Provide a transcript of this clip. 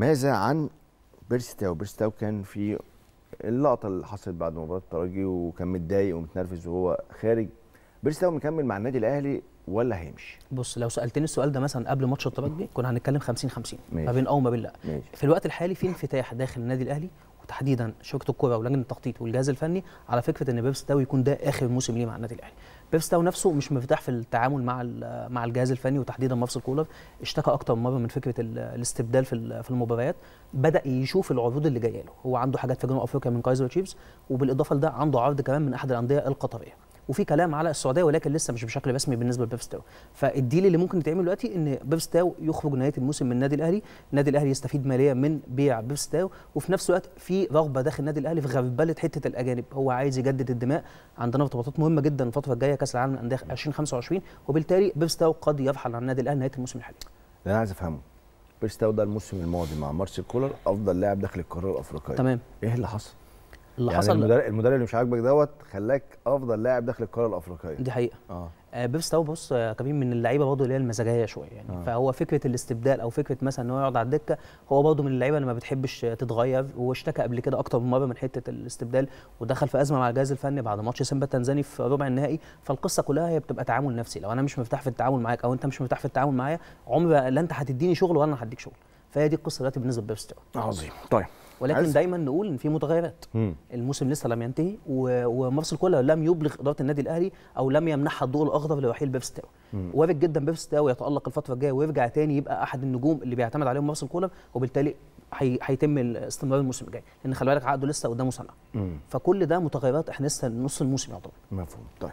ماذا عن بيرستاو بيرستاو كان في اللقطه اللي حصلت بعد مباراه الترجي وكان متضايق ومتنرفز وهو خارج بيرستاو مكمل مع النادي الاهلي ولا هيمشي بص لو سالتني السؤال ده مثلا قبل ماتش الترجي كنا هنتكلم 50 50 ما بين او ما بين لا ماشي. في الوقت الحالي في انفتاح داخل النادي الاهلي تحديدا شبكه الكوره ولجنه التخطيط والجهاز الفني على فكره ان بيبس تاو يكون ده اخر موسم ليه مع النادي الاهلي بيبس تاو نفسه مش مرتاح في التعامل مع مع الجهاز الفني وتحديدا مفصل كولر اشتكى اكتر مره من فكره الاستبدال في في المباريات بدا يشوف العروض اللي جايه له هو عنده حاجات في جنوب افريقيا من كايزر تشيبس وبالاضافه لده عنده عرض كمان من احد الانديه القطريه وفي كلام على السعوديه ولكن لسه مش بشكل رسمي بالنسبه لبيبستاو فالديل اللي ممكن يتعمل دلوقتي ان بيبستاو يخرج نهايه الموسم من النادي الاهلي النادي الاهلي يستفيد ماليا من بيع بيبستاو وفي نفس الوقت في رغبه داخل النادي الاهلي في غربله حته الاجانب هو عايز يجدد الدماء عندنا ارتباطات مهمه جدا الفتره الجايه كاس العالم للانديه 2025 وبالتالي بيبستاو قد يرحل عن النادي الاهلي نهايه الموسم الحالي انا عايز افهمه بيرستاو ده الموسم الماضي مع مارسيل كولر افضل لاعب داخل القاره الافريقيه تمام ايه اللي حصل اللي يعني حصل المدرب المدرب اللي مش عاجبك دوت خلاك افضل لاعب داخل القاره الافريقيه دي حقيقه اه, آه، بيبس تاو بص آه، كمين من اللعيبه برضه اللي هي المزاجيه شويه يعني آه. فهو فكره الاستبدال او فكره مثلا ان هو يقعد على الدكه هو برضه من اللعيبه اللي ما بتحبش تتغير واشتكى قبل كده اكتر من مره من حته الاستبدال ودخل في ازمه مع الجهاز الفني بعد ماتش سيمبا التنزاني في ربع النهائي فالقصه كلها هي بتبقى تعامل نفسي لو انا مش مرتاح في التعامل معاك او انت مش مرتاح في التعامل معايا عمر لا انت هتديني شغل ولا انا هديك شغل فهي دي القصه دلوقتي بالنسبه لبيب ستيرو عظيم طيب ولكن عايز... دايما نقول ان في متغيرات مم. الموسم لسه لم ينتهي ومارسيل كولر لم يبلغ اداره النادي الاهلي او لم يمنحها الضوء الاخضر لرحيل بيب ستاو وارد جدا بيب ستاو يتالق الفتره الجايه ويرجع تاني يبقى احد النجوم اللي بيعتمد عليهم مارسيل كولر وبالتالي هيتم الاستمرار الموسم الجاي لان خلي بالك عقده لسه قدامه سنه فكل ده متغيرات احنا لسه نص الموسم يعتبر مفهوم طيب